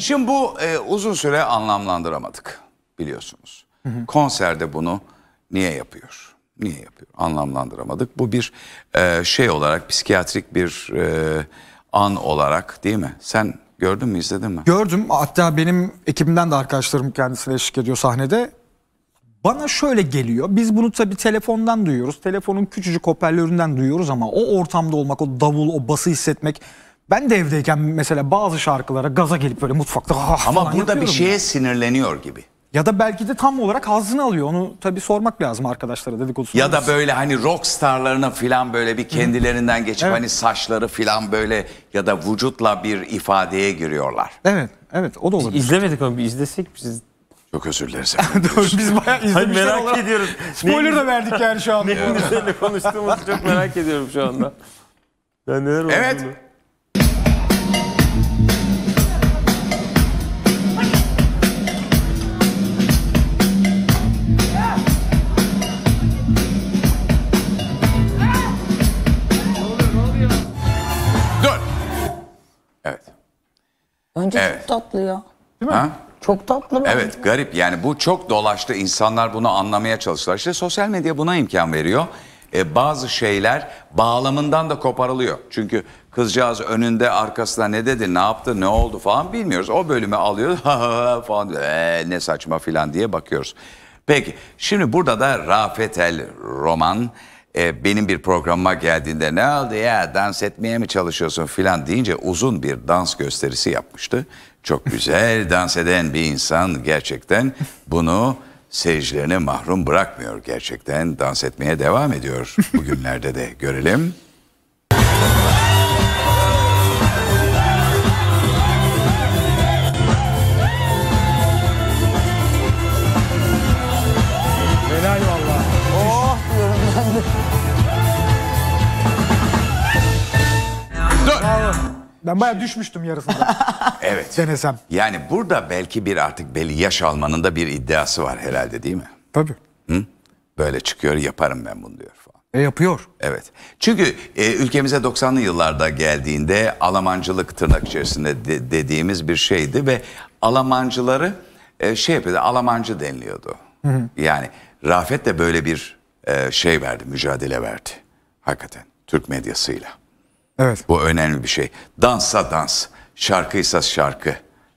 Şimdi bu e, uzun süre anlamlandıramadık biliyorsunuz. Hı hı. Konserde bunu niye yapıyor? Niye yapıyor? Anlamlandıramadık. Bu bir e, şey olarak psikiyatrik bir e, an olarak değil mi? Sen gördün mü izledin mi? Gördüm. Hatta benim ekibimden de arkadaşlarım kendisine eşlik ediyor sahnede. Bana şöyle geliyor. Biz bunu tabii telefondan duyuyoruz. Telefonun küçücük hoparlöründen duyuyoruz ama o ortamda olmak, o davul, o bası hissetmek ben de evdeyken mesela bazı şarkılara gaza gelip böyle mutfakta ha Ama burada bir şeye ya. sinirleniyor gibi. Ya da belki de tam olarak hazını alıyor. Onu tabii sormak lazım arkadaşlara dedikodusu. Ya da böyle hani rock starlarına filan böyle bir kendilerinden geçip evet. hani saçları filan böyle ya da vücutla bir ifadeye giriyorlar. Evet, evet o da olabilir. Biz izlemedik ama bir izlesek biz çok özür dileriz. Doğru biz bayağı izlemişler merak olarak. ediyoruz. Spoiler da verdik yani şu anda. Neyin üzerine konuştuğumuzu çok merak ediyorum şu anda. Ya neler Evet. Bunu? tatlı ya. Değil mi? Ha? Çok tatlı. Evet abi. garip yani bu çok dolaştı İnsanlar bunu anlamaya çalıştılar. İşte sosyal medya buna imkan veriyor. E, bazı şeyler bağlamından da koparılıyor. Çünkü kızcağız önünde arkasında ne dedi ne yaptı ne oldu falan bilmiyoruz. O bölümü alıyoruz falan ee, ne saçma filan diye bakıyoruz. Peki şimdi burada da Rafet El Roman e, benim bir programıma geldiğinde ne oldu ya dans etmeye mi çalışıyorsun filan deyince uzun bir dans gösterisi yapmıştı çok güzel dans eden bir insan gerçekten bunu seyircilerine mahrum bırakmıyor. Gerçekten dans etmeye devam ediyor bugünlerde de görelim. Ben bayağı düşmüştüm yarısında. evet. Denesem. Yani burada belki bir artık belli yaş almanın da bir iddiası var herhalde değil mi? Tabii. Hı? Böyle çıkıyor yaparım ben bunu diyor falan. E yapıyor. Evet. Çünkü e, ülkemize 90'lı yıllarda geldiğinde Almancılık tırnak içerisinde de, dediğimiz bir şeydi ve Almancıları e, şey yapıyordu, Almancı deniliyordu. Hı hı. Yani Rafet de böyle bir e, şey verdi, mücadele verdi. Hakikaten Türk medyasıyla. Evet. Bu önemli bir şey. Dansa dans, şarkıysa şarkı.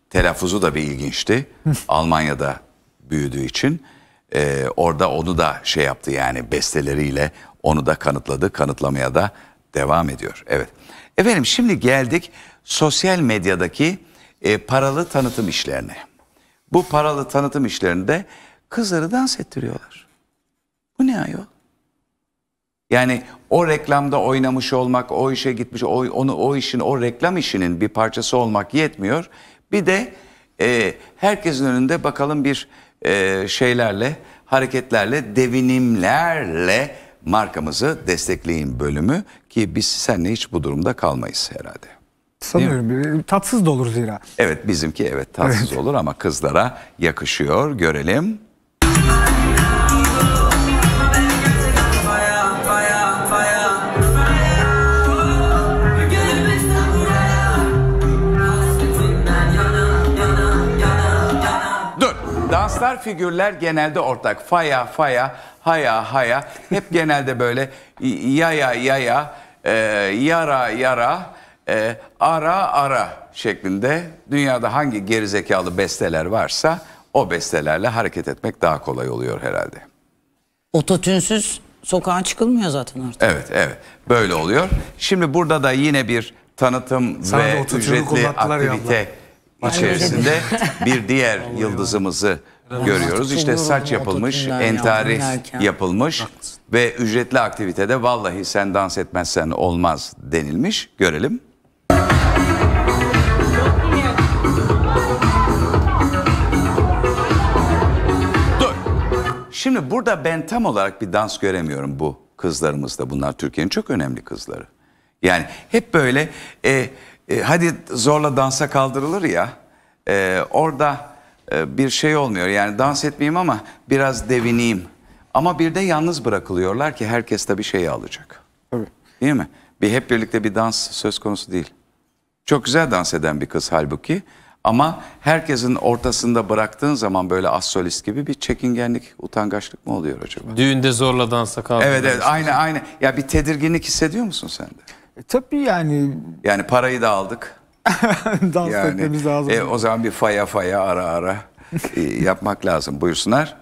Telaffuzu da bir ilginçti. Almanya'da büyüdüğü için. Ee, orada onu da şey yaptı yani besteleriyle onu da kanıtladı. Kanıtlamaya da devam ediyor. Evet. Efendim şimdi geldik sosyal medyadaki e, paralı tanıtım işlerine. Bu paralı tanıtım işlerinde kızları dans ettiriyorlar. Bu ne ayol? Yani o reklamda oynamış olmak, o işe gitmiş, o, onu, o işin, o reklam işinin bir parçası olmak yetmiyor. Bir de e, herkesin önünde bakalım bir e, şeylerle, hareketlerle, devinimlerle markamızı destekleyin bölümü ki biz seninle hiç bu durumda kalmayız herhalde. Sanıyorum e, tatsız da olur zira. Evet bizimki evet tatsız evet. olur ama kızlara yakışıyor görelim. figürler genelde ortak. Faya, faya, haya, haya. Hep genelde böyle yaya, yaya, e, yara, yara, e, ara, ara şeklinde dünyada hangi gerizekalı besteler varsa o bestelerle hareket etmek daha kolay oluyor herhalde. Ototünsüz sokağa çıkılmıyor zaten artık. Evet, evet. Böyle oluyor. Şimdi burada da yine bir tanıtım Sana ve ücretli aktivite içerisinde bir diğer yıldızımızı görüyoruz. İşte saç yapılmış, entari yapılmış ve ücretli aktivitede vallahi sen dans etmezsen olmaz denilmiş. Görelim. Dur. Şimdi burada ben tam olarak bir dans göremiyorum bu kızlarımızda. Bunlar Türkiye'nin çok önemli kızları. Yani hep böyle e, e, hadi zorla dansa kaldırılır ya. E, orada e, bir şey olmuyor. Yani dans etmeyeyim ama biraz devineyim. Ama bir de yalnız bırakılıyorlar ki herkes de bir şeyi alacak. Tabii. Değil mi? Bir hep birlikte bir dans söz konusu değil. Çok güzel dans eden bir kız halbuki. Ama herkesin ortasında bıraktığın zaman böyle az solist gibi bir çekingenlik, utangaçlık mı oluyor acaba? Düğünde zorla dansa kaldı. Evet evet aynı aynı. Ya bir tedirginlik hissediyor musun sen de? E, tabii yani. Yani parayı da aldık. Dans yani, etmemiz lazım. E, o zaman bir faya faya ara ara e, yapmak lazım. Buyursunlar.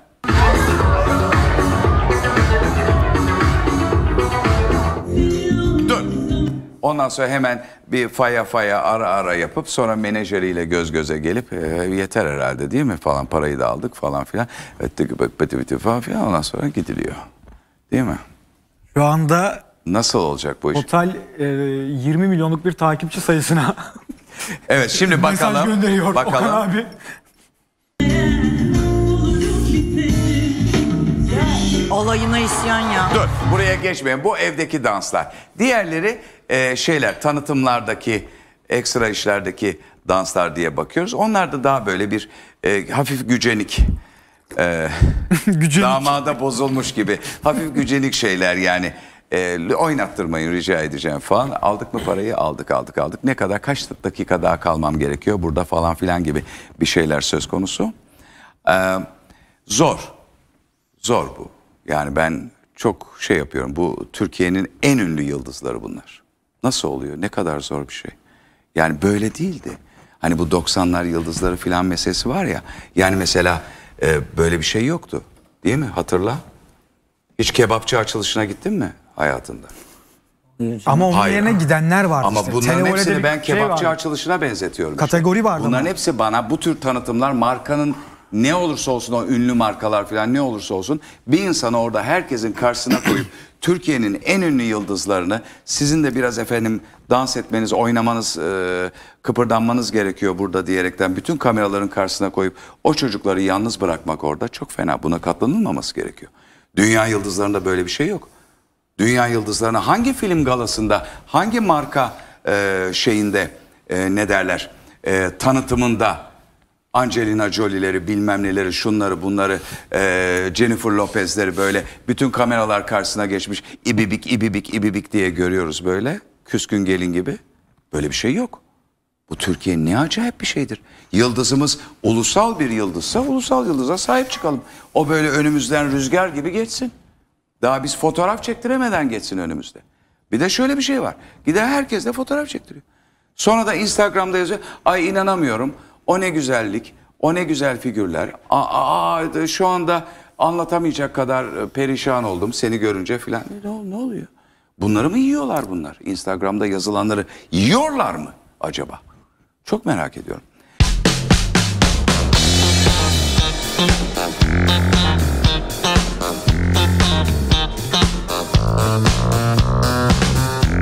Dön. Ondan sonra hemen bir faya faya ara ara yapıp sonra menajeriyle göz göze gelip e, yeter herhalde değil mi falan parayı da aldık falan filan. Falan filan ondan sonra gidiliyor. Değil mi? Şu anda Nasıl olacak bu iş? Otel e, 20 milyonluk bir takipçi sayısına evet şimdi bakalım. Mesaj gönderiyor bakalım. Okan abi. Olayına isyan ya. Dur buraya geçmeyin. Bu evdeki danslar. Diğerleri e, şeyler tanıtımlardaki ekstra işlerdeki danslar diye bakıyoruz. Onlar da daha böyle bir e, hafif gücenik. E, gücenik. Damada bozulmuş gibi. Hafif gücenik şeyler yani. E, ee, oynattırmayın rica edeceğim falan. Aldık mı parayı? Aldık aldık aldık. Ne kadar kaç dakika daha kalmam gerekiyor burada falan filan gibi bir şeyler söz konusu. E, zor. Zor bu. Yani ben çok şey yapıyorum. Bu Türkiye'nin en ünlü yıldızları bunlar. Nasıl oluyor? Ne kadar zor bir şey. Yani böyle değildi. Hani bu 90'lar yıldızları filan meselesi var ya. Yani mesela e, böyle bir şey yoktu. Değil mi? Hatırla. Hiç kebapçı açılışına gittin mi? hayatında. Ama onun Hayır. yerine gidenler var. Ama işte. bunların Televole'de hepsini ben şey kebapçı var. açılışına benzetiyorum. Kategori vardı. Bunların mı? hepsi bana bu tür tanıtımlar markanın ne olursa olsun o ünlü markalar falan ne olursa olsun bir insanı orada herkesin karşısına koyup Türkiye'nin en ünlü yıldızlarını sizin de biraz efendim dans etmeniz, oynamanız, e, kıpırdanmanız gerekiyor burada diyerekten bütün kameraların karşısına koyup o çocukları yalnız bırakmak orada çok fena. Buna katlanılmaması gerekiyor. Dünya yıldızlarında böyle bir şey yok. Dünya Yıldızları'na hangi film galasında, hangi marka e, şeyinde e, ne derler e, tanıtımında Angelina Jolie'leri bilmem neleri şunları bunları e, Jennifer Lopez'leri böyle bütün kameralar karşısına geçmiş ibibik ibibik ibibik diye görüyoruz böyle küskün gelin gibi böyle bir şey yok. Bu Türkiye ne acayip bir şeydir. Yıldızımız ulusal bir yıldızsa ulusal yıldıza sahip çıkalım. O böyle önümüzden rüzgar gibi geçsin. Daha biz fotoğraf çektiremeden geçsin önümüzde. Bir de şöyle bir şey var. Gider herkes de fotoğraf çektiriyor. Sonra da Instagram'da yazıyor. Ay inanamıyorum. O ne güzellik. O ne güzel figürler. Aa, aa şu anda anlatamayacak kadar e, perişan oldum seni görünce filan. Ne, ne oluyor? Bunları mı yiyorlar bunlar? Instagram'da yazılanları yiyorlar mı acaba? Çok merak ediyorum.